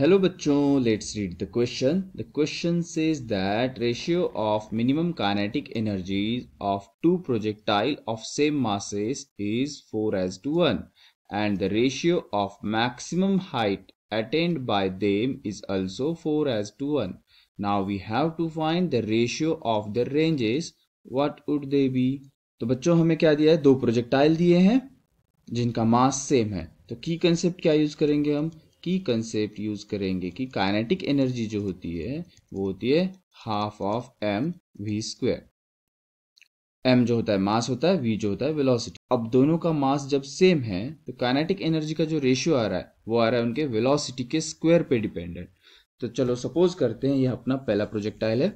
hello बच्चों let's read the question the question says that ratio of minimum kinetic energy of two projectile of same masses is four is to one and the ratio of maximum height attained by them is also four is to one now we have to find the ratio of the ranges what would they be तो बच्चों हमें क्या दिया है दो projectile दिए हैं जिनका मास सेम है तो की कंसेप्ट क्या यूज करेंगे हम की कंसेप्ट यूज करेंगे कि काइनेटिक एनर्जी जो होती है वो होती है half of m v square m जो होता है मास होता है वी जो होता है वेलोसिटी अब दोनों का मास जब सेम है तो काइनेटिक एनर्जी का जो रेशियो आ रहा है वो आ रहा है उनके वेलोसिटी के स्क्वायर पे डिपेंडेंट तो चलो सपोज करते हैं ये अपना पहला प्रोजेक्टाइल है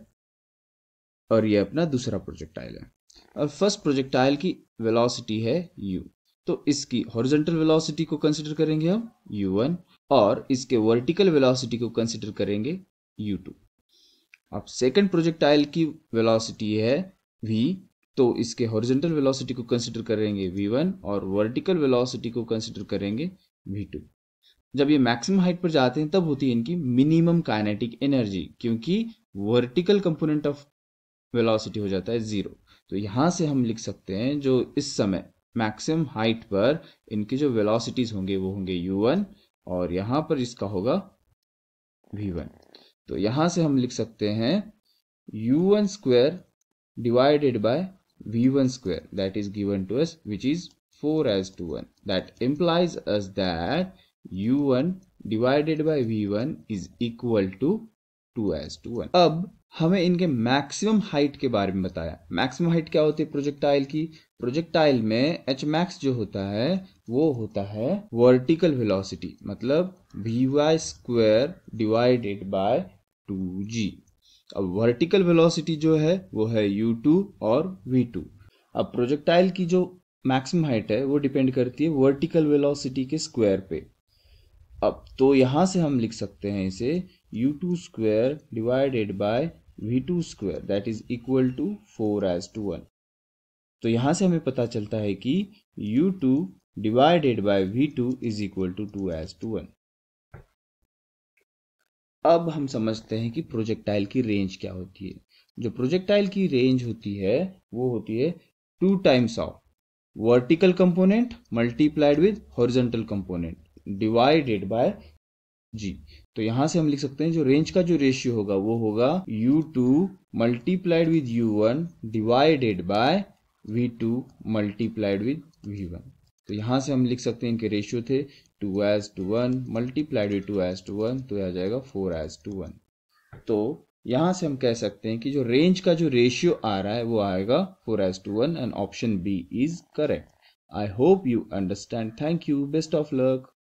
और ये अपना दूसरा प्रोजेक्टाइल है और फर्स्ट प्रोजेक्टाइल की वेलोसिटी है यू तो इसकी हॉरिजेंटल वेलोसिटी को कंसिडर करेंगे हम यू वन और इसके वर्टिकल वेलोसिटी को कंसिडर करेंगे यू टू अब सेकेंड प्रोजेक्टाइल की वेलोसिटी है वी तो इसके हॉरिजेंटल वेलोसिटी को कंसिडर करेंगे वी वन और वर्टिकल वेलोसिटी को कंसिडर करेंगे वी टू जब ये मैक्सिमम हाइट पर जाते हैं तब होती है इनकी मिनिमम काइनेटिक एनर्जी क्योंकि वर्टिकल कंपोनेंट ऑफ वेलोसिटी हो जाता है जीरो तो यहां से हम लिख सकते हैं जो इस समय मैक्सिमम हाइट पर इनके जो वेलोसिटीज होंगे वो होंगे यू वन और यहां पर इसका होगा वी वन तो यहां से हम लिख सकते हैं u one square divided by v one square that is given to us which is four is to one that implies us that u one divided by v one is equal to two is to one अब हमें इनके maximum height के बारे में बताया maximum height क्या होती है प्रोजेक्टाइल की प्रोजेक्टाइल में एच मैक्स जो होता है वो होता है वर्टिकल वेलोसिटी मतलब v y square divided by two g अब वर्टिकल वेलोसिटी जो है वो है यू टू और वी टू अब प्रोजेक्टाइल की जो मैक्सिमम हाइट है वो डिपेंड करती है वर्टिकल वेलोसिटी के स्क्वायर पे अब तो यहां से हम लिख सकते हैं इसे u two square divided by v2 square that is equal to four is to one तो यहां से हमें पता चलता है कि u2 two divided by v two is equal to two is to one अब हम समझते हैं कि प्रोजेक्टाइल की रेंज क्या होती है जो प्रोजेक्टाइल की रेंज होती है वो होती है two times of vertical component multiplied with horizontal component divided by g तो यहां से हम लिख सकते हैं जो रेंज का जो रेशियो होगा वो होगा u two multiplied with u one divided by v two multiplied with v one तो यहां से हम लिख सकते हैं इनके रेशियो थे two is to one multiplied with two is to one तो आ जाएगा फोर एज टू वन तो यहां से हम कह सकते हैं कि जो रेंज का जो रेशियो आ रहा है वो आएगा four is to one and option B is correct I hope you understand thank you best of luck